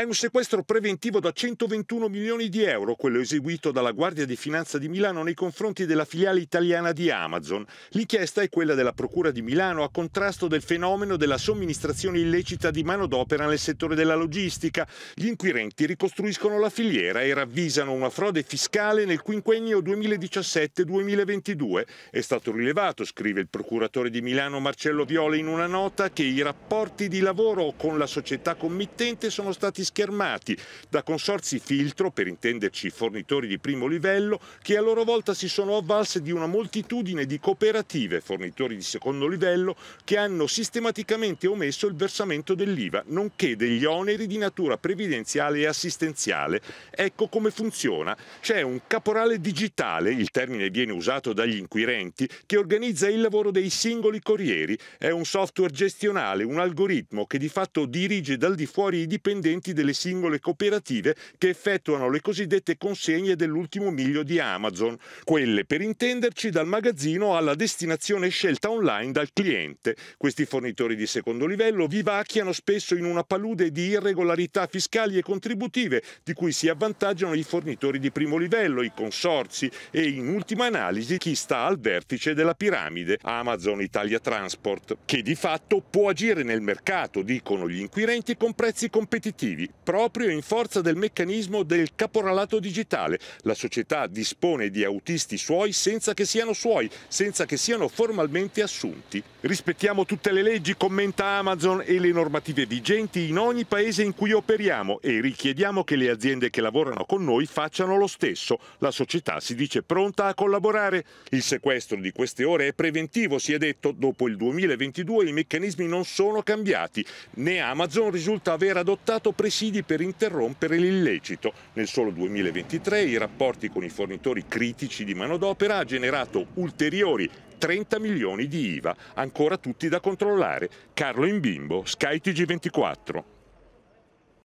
È un sequestro preventivo da 121 milioni di euro, quello eseguito dalla Guardia di Finanza di Milano nei confronti della filiale italiana di Amazon. L'inchiesta è quella della Procura di Milano a contrasto del fenomeno della somministrazione illecita di manodopera nel settore della logistica. Gli inquirenti ricostruiscono la filiera e ravvisano una frode fiscale nel quinquennio 2017-2022. È stato rilevato, scrive il procuratore di Milano Marcello Viola in una nota, che i rapporti di lavoro con la società committente sono stati schermati da consorzi filtro, per intenderci fornitori di primo livello, che a loro volta si sono avvalse di una moltitudine di cooperative, fornitori di secondo livello, che hanno sistematicamente omesso il versamento dell'IVA, nonché degli oneri di natura previdenziale e assistenziale. Ecco come funziona. C'è un caporale digitale, il termine viene usato dagli inquirenti, che organizza il lavoro dei singoli corrieri. È un software gestionale, un algoritmo che di fatto dirige dal di fuori i dipendenti dati delle singole cooperative che effettuano le cosiddette consegne dell'ultimo miglio di Amazon, quelle per intenderci dal magazzino alla destinazione scelta online dal cliente. Questi fornitori di secondo livello vivacchiano spesso in una palude di irregolarità fiscali e contributive di cui si avvantaggiano i fornitori di primo livello, i consorzi e in ultima analisi chi sta al vertice della piramide, Amazon Italia Transport, che di fatto può agire nel mercato, dicono gli inquirenti, con prezzi competitivi obiettivi, proprio in forza del meccanismo del caporalato digitale. La società dispone di autisti suoi senza che siano suoi, senza che siano formalmente assunti. Rispettiamo tutte le leggi, commenta Amazon, e le normative vigenti in ogni paese in cui operiamo e richiediamo che le aziende che lavorano con noi facciano lo stesso. La società si dice pronta a collaborare. Il sequestro di queste ore è preventivo, si è detto. Dopo il 2022 i meccanismi non sono cambiati. Né Amazon risulta aver adottato precedenti presidi per interrompere l'illecito. Nel solo 2023 i rapporti con i fornitori critici di manodopera ha generato ulteriori 30 milioni di IVA, ancora tutti da controllare. Carlo Imbimbo, Sky TG24.